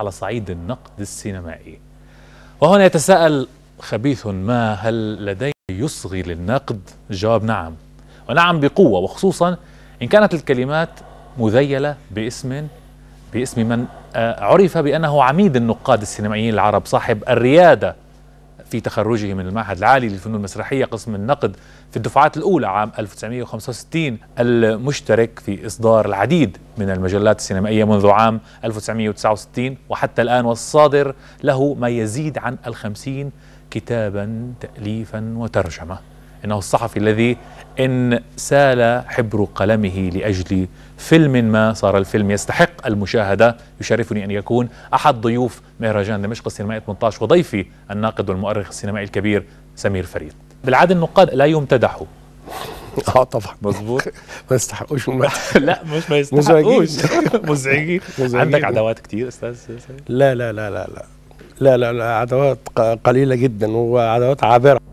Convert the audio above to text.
على صعيد النقد السينمائي وهنا يتساءل خبيث ما هل لديه يصغي للنقد الجواب نعم ونعم بقوة وخصوصا إن كانت الكلمات مذيلة باسم باسم من آه، عرف بأنه عميد النقاد السينمائيين العرب صاحب الريادة في تخرجه من المعهد العالي للفنون المسرحية قسم النقد في الدفعات الأولى عام 1965 المشترك في إصدار العديد من المجلات السينمائية منذ عام 1969 وحتى الآن والصادر له ما يزيد عن الخمسين كتابا تأليفا وترجمة إنه الصحفي الذي إن سال حبر قلمه لأجل فيلم ما صار الفيلم يستحق المشاهدة يشرفني أن يكون أحد ضيوف مهرجان دمشق السينمائي 18 وضيفي الناقد والمؤرخ السينمائي الكبير سمير فريد بالعادة النقاد لا يمتدحوا اه طبعا مظبوط ما يستحقوش لا مش ما يستحقوش مزعجين عندك عداوات كتير استاذ لا لا لا لا لا لا لا لا عداوات قليله جدا وعداوات عابره